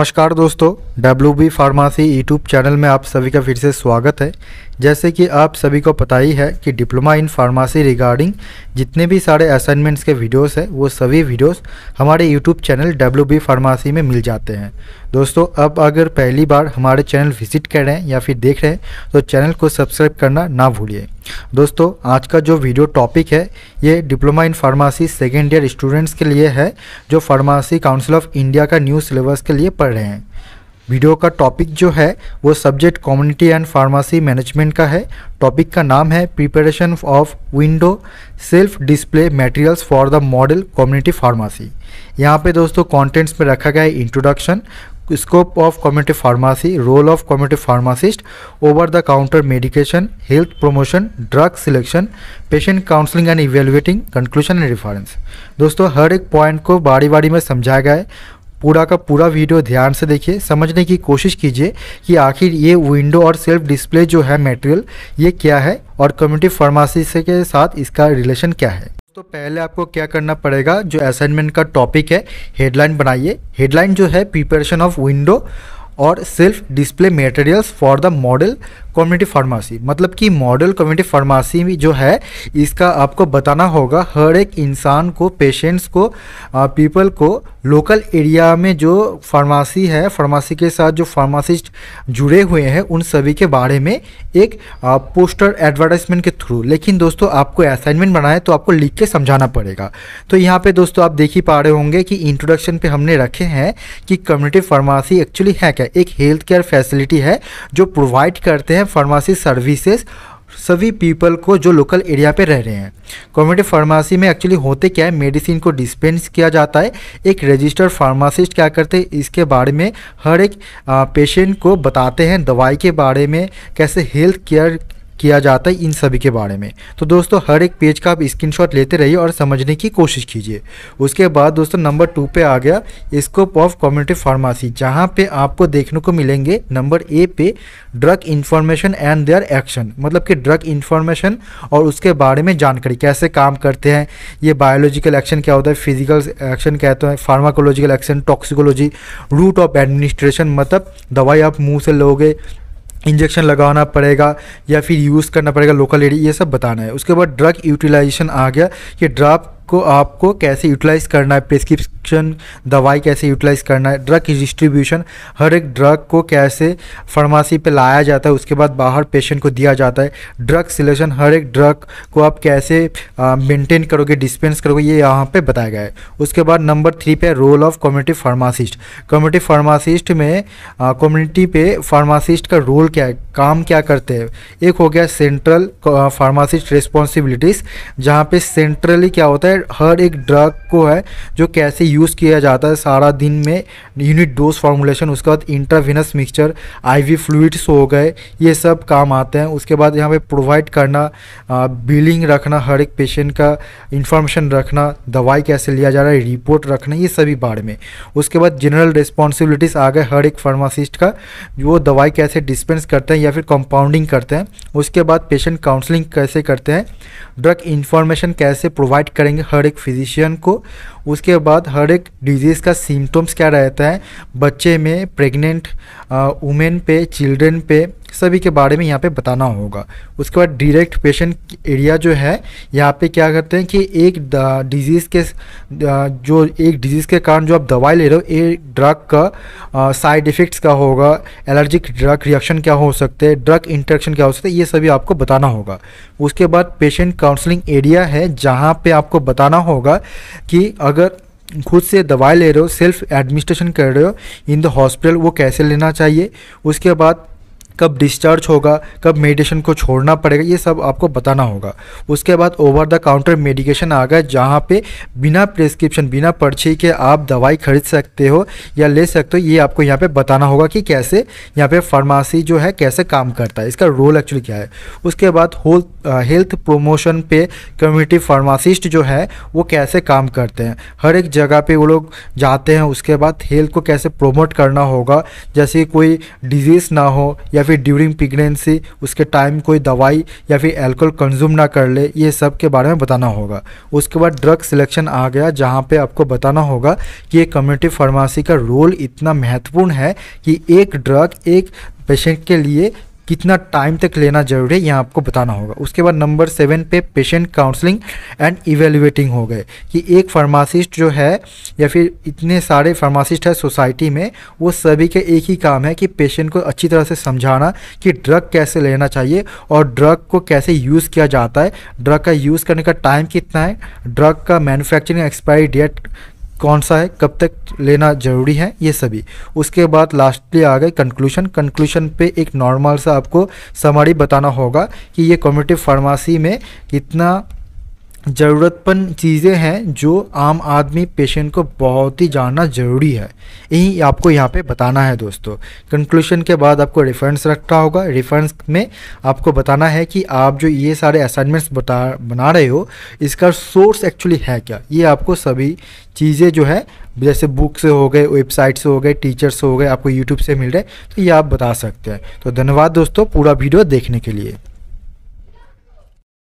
नमस्कार दोस्तों W B pharmacy YouTube channel में आप सभी का फिर से स्वागत है जैसे कि आप सभी को पता ही है कि डिप्लोमा इन फार्मासी रिगार्डिंग जितने भी सारे असाइनमेंट्स के वीडियोस हैं वो सभी वीडियोस हमारे YouTube channel W B pharmacy में मिल जाते हैं दोस्तों अब अगर पहली बार हमारे चैनल विजिट कर रहे हैं या फिर देख रहे हैं तो चैनल को सब्सक्राइब करना ना भूलिए दोस्तों आज का जो वीडियो टॉपिक है ये diploma in pharmacy second year students के लिए है जो फार्मासी काउंसिल ऑफ इंडिया का न्यू सिलेबस के लिए पढ़ रहे हैं वीडियो का टॉपिक जो है वो subject community and pharmacy management का है टॉपिक का नाम है preparation of window self display materials for the model community pharmacy यहाँ पे दोस्तों कंटेंट्स में रखा गया है introduction scope of community pharmacy role of community pharmacist over the counter medication health promotion drug selection patient counselling and evaluating conclusion and reference दोस्तों हर एक पॉइंट को बारी बारी में समझाया गया है पूरा का पूरा वीडियो ध्यान से देखिए समझने की कोशिश कीजिए कि आखिर ये विंडो और सेल्फ डिस्प्ले जो है मेटेरियल ये क्या है और कम्युनिटी फार्मासी के साथ इसका रिलेशन क्या है तो पहले आपको क्या करना पड़ेगा जो असाइनमेंट का टॉपिक है हेडलाइन बनाइए हेडलाइन जो है प्रिपरेशन ऑफ विंडो और self display materials for the model community pharmacy मतलब कि मॉडल कम्युनिटी फार्मासी जो है इसका आपको बताना होगा हर एक इंसान को पेशेंट्स को पीपल को लोकल एरिया में जो फार्मासी है फार्मासी के साथ जो फार्मासिस्ट जुड़े हुए हैं उन सभी के बारे में एक आ, पोस्टर एडवर्टाइजमेंट के थ्रू लेकिन दोस्तों आपको असाइनमेंट बनाए तो आपको लिख के समझाना पड़ेगा तो यहाँ पे दोस्तों आप देख ही पा रहे होंगे कि इंट्रोडक्शन पे हमने रखे हैं कि कम्युनिटी फार्मासी एक्चुअली है क्या एक हेल्थ केयर फैसिलिटी है जो प्रोवाइड करते हैं हैं फार्मासी सर्विसेज सभी पीपल को जो लोकल एरिया पे रह रहे हैं कम्युनिटी फार्मेसी में एक्चुअली होते क्या है मेडिसिन को डिस्पेंस किया जाता है एक रजिस्टर्ड फार्मासिस्ट क्या करते हैं इसके बारे में हर एक पेशेंट को बताते हैं दवाई के बारे में कैसे हेल्थ केयर किया जाता है इन सभी के बारे में तो दोस्तों हर एक पेज का आप स्क्रीनशॉट लेते रहिए और समझने की कोशिश कीजिए उसके बाद दोस्तों नंबर टू पे आ गया स्कोप ऑफ कम्युनिटी फार्मासी जहाँ पे आपको देखने को मिलेंगे नंबर ए पे drug information and their action मतलब कि ड्रग इन्फॉर्मेशन और उसके बारे में जानकारी कैसे काम करते हैं ये बायोलॉजिकल एक्शन क्या होता है फिजिकल एक्शन कहते हैं pharmacological action toxicology route of administration मतलब दवाई आप मुंह से लोगे इंजेक्शन लगाना पड़ेगा या फिर यूज़ करना पड़ेगा लोकल एरिया ये सब बताना है उसके बाद ड्रग यूटिलाइजेशन आ गया कि ड्रग को आपको कैसे यूटिलाइज़ करना है प्रिस्क्रिप्शन दवाई कैसे यूटिलाइज़ करना है ड्रग डिस्ट्रीब्यूशन हर एक ड्रग को कैसे फार्मासी पे लाया जाता है उसके बाद बाहर पेशेंट को दिया जाता है ड्रग सिलेक्शन हर एक ड्रग को आप कैसे मेंटेन करोगे डिस्पेंस करोगे ये यहाँ पे बताया गया है उसके बाद नंबर थ्री पे role of community pharmacist community pharmacist में कम्युनिटी पे फार्मासिस्ट का रोल क्या है काम क्या करते हैं एक हो गया सेंट्रल फार्मासिस्ट रिस्पॉन्सिबिलिटीज़ जहाँ पे सेंट्रली क्या होता है हर एक ड्रग को है जो कैसे यूज़ किया जाता है सारा दिन में यूनिट डोज फार्मूलेशन उसके बाद इंट्राविनस मिक्सचर आईवी फ्लूड्स हो गए ये सब काम आते हैं उसके बाद यहाँ पे प्रोवाइड करना बिलिंग रखना हर एक पेशेंट का इंफॉर्मेशन रखना दवाई कैसे लिया जा रहा है रिपोर्ट रखना ये सभी बारे में उसके बाद जनरल रिस्पॉन्सिबिलिटीज़ आ गए हर एक फार्मासिस्ट का वो दवाई कैसे डिस्पेंस करते हैं या फिर कंपाउंडिंग करते हैं उसके बाद पेशेंट काउंसलिंग कैसे करते हैं ड्रग इंफॉर्मेशन कैसे प्रोवाइड करेंगे हर एक फिजिशियन को उसके बाद हर एक डिजीज़ का सिम्टम्स क्या रहता है बच्चे में प्रेग्नेंट वुमेन पे चिल्ड्रन पे सभी के बारे में यहाँ पे बताना होगा उसके बाद डायरेक्ट पेशेंट एरिया जो है यहाँ पे क्या करते हैं कि एक डिजीज़ के जो एक डिजीज़ के कारण जो आप दवाई ले रहे हो ये ड्रग का साइड इफ़ेक्ट्स का होगा एलर्जिक ड्रग रिएक्शन क्या हो सकते हैं ड्रग इंट्रैक्शन क्या हो सकता है ये सभी आपको बताना होगा उसके बाद पेशेंट काउंसलिंग एरिया है जहाँ पर आपको बताना होगा कि अगर खुद से दवाई ले रहे हो सेल्फ एडमिनिस्ट्रेशन कर रहे हो इन द हॉस्पिटल वो कैसे लेना चाहिए उसके बाद कब डिस्चार्ज होगा कब मेडिटेशन को छोड़ना पड़ेगा ये सब आपको बताना होगा उसके बाद ओवर द काउंटर मेडिकेशन आ गया जहाँ पे बिना प्रिस्क्रिप्शन बिना पर्ची के आप दवाई खरीद सकते हो या ले सकते हो ये आपको यहाँ पे बताना होगा कि कैसे यहाँ पे फार्मासी जो है कैसे काम करता है इसका रोल एक्चुअली क्या है उसके बाद होल हेल्थ प्रोमोशन पे कम्युनिटी फार्मासिस्ट जो है वो कैसे काम करते हैं हर एक जगह पे वो लोग जाते हैं उसके बाद हेल्थ को कैसे प्रोमोट करना होगा जैसे कोई डिजीज़ ना हो या फिर ड्यूरिंग प्रेगनेंसी उसके टाइम कोई दवाई या फिर एल्कोहल कंज्यूम ना कर ले ये सब के बारे में बताना होगा उसके बाद ड्रग सिलेक्शन आ गया जहाँ पे आपको बताना होगा कि ये कम्युनिटी फार्मासी का रोल इतना महत्वपूर्ण है कि एक ड्रग एक पेशेंट के लिए कितना टाइम तक लेना जरूरी है यहाँ आपको बताना होगा उसके बाद नंबर सेवन पे पेशेंट काउंसलिंग एंड इवेल्युएटिंग हो गए कि एक फार्मासिस्ट जो है या फिर इतने सारे फार्मासिस्ट है सोसाइटी में वो सभी का एक ही काम है कि पेशेंट को अच्छी तरह से समझाना कि ड्रग कैसे लेना चाहिए और ड्रग को कैसे यूज़ किया जाता है ड्रग का यूज़ करने का टाइम कितना है ड्रग का मैनुफैक्चरिंग एक्सपायरी डेट कौन सा है कब तक लेना ज़रूरी है ये सभी उसके बाद लास्टली आ गए कंक्लूशन कंक्लूशन पे एक नॉर्मल सा आपको समारी बताना होगा कि ये कम्युनिटी फार्मेसी में कितना ज़रूरतपन चीज़ें हैं जो आम आदमी पेशेंट को बहुत ही जानना ज़रूरी है यही आपको यहाँ पे बताना है दोस्तों कंक्लूशन के बाद आपको रेफरेंस रखना होगा रेफरेंस में आपको बताना है कि आप जो ये सारे असाइनमेंट्स बता बना रहे हो इसका सोर्स एक्चुअली है क्या ये आपको सभी चीज़ें जो है जैसे बुक से हो गए वेबसाइट से हो गए टीचर से हो गए आपको यूट्यूब से मिल रहे तो ये आप बता सकते हैं तो धन्यवाद दोस्तों पूरा वीडियो देखने के लिए